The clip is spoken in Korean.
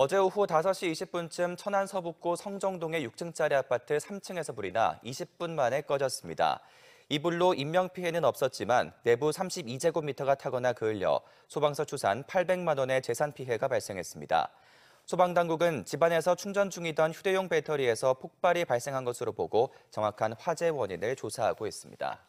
어제 오후 5시 20분쯤 천안 서북구 성정동의 6층짜리 아파트 3층에서 불이 나 20분 만에 꺼졌습니다. 이 불로 인명피해는 없었지만 내부 32제곱미터가 타거나 그을려 소방서 추산 800만 원의 재산 피해가 발생했습니다. 소방당국은 집안에서 충전 중이던 휴대용 배터리에서 폭발이 발생한 것으로 보고 정확한 화재 원인을 조사하고 있습니다.